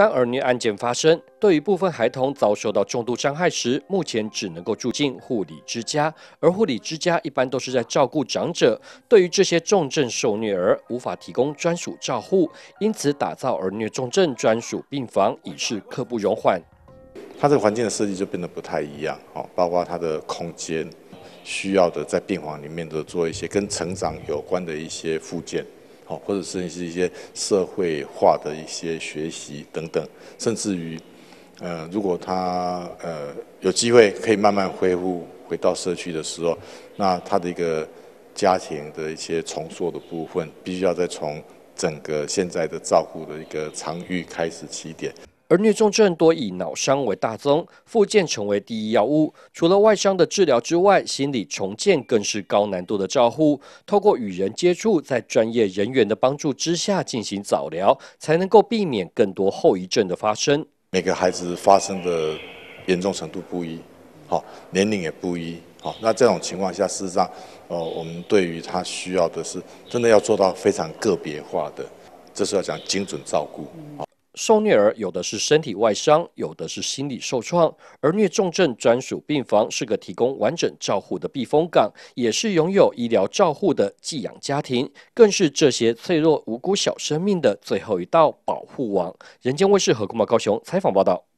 当儿虐案件发生，对于部分孩童遭受到重度伤害时，目前只能够住进护理之家，而护理之家一般都是在照顾长者，对于这些重症受虐儿无法提供专属照护，因此打造儿虐重症专属病房已是刻不容缓。它这个环境的设计就变得不太一样哦，包括它的空间需要的，在病房里面的做一些跟成长有关的一些附件。哦，或者甚至是一些社会化的一些学习等等，甚至于，呃，如果他呃有机会可以慢慢恢复回到社区的时候，那他的一个家庭的一些重塑的部分，必须要再从整个现在的照顾的一个长域开始起点。而虐重症多以脑伤为大宗，复健成为第一要务。除了外伤的治疗之外，心理重建更是高难度的照护。透过与人接触，在专业人员的帮助之下进行早疗，才能够避免更多后遗症的发生。每个孩子发生的严重程度不一，好，年龄也不一，好，那这种情况下，事实上，呃，我们对于他需要的是真的要做到非常个别化的，这是要讲精准照顾，好。受虐儿有的是身体外伤，有的是心理受创，而虐重症专属病房是个提供完整照护的避风港，也是拥有医疗照护的寄养家庭，更是这些脆弱无辜小生命的最后一道保护网。人间卫视和公报高雄采访报道。